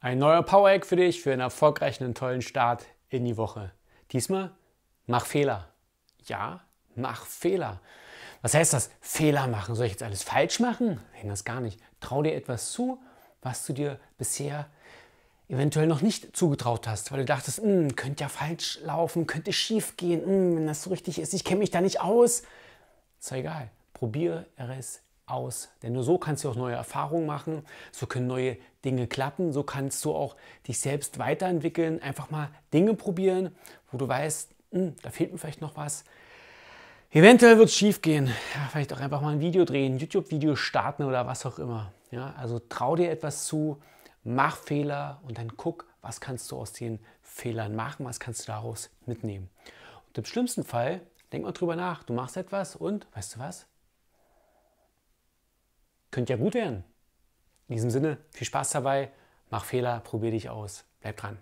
Ein neuer Power Egg für dich für einen erfolgreichen und tollen Start in die Woche. Diesmal mach Fehler. Ja, mach Fehler. Was heißt das? Fehler machen. Soll ich jetzt alles falsch machen? Nein, das gar nicht. Trau dir etwas zu, was du dir bisher eventuell noch nicht zugetraut hast, weil du dachtest, hm, könnte ja falsch laufen, könnte schief gehen, mh, hm, wenn das so richtig ist, ich kenne mich da nicht aus. Ist ja egal. Probier es aus. Denn nur so kannst du auch neue Erfahrungen machen, so können neue Dinge klappen, so kannst du auch dich selbst weiterentwickeln, einfach mal Dinge probieren, wo du weißt, mh, hm, da fehlt mir vielleicht noch was. Eventuell wird es schief gehen. Ja, vielleicht auch einfach mal ein Video drehen, YouTube-Video starten oder was auch immer. Ja, also trau dir etwas zu, mach Fehler und dann guck, was kannst du aus den Fehlern machen, was kannst du daraus mitnehmen. Und im schlimmsten Fall, denk mal drüber nach, du machst etwas und, weißt du was, könnte ja gut werden. In diesem Sinne, viel Spaß dabei, mach Fehler, probier dich aus, bleib dran.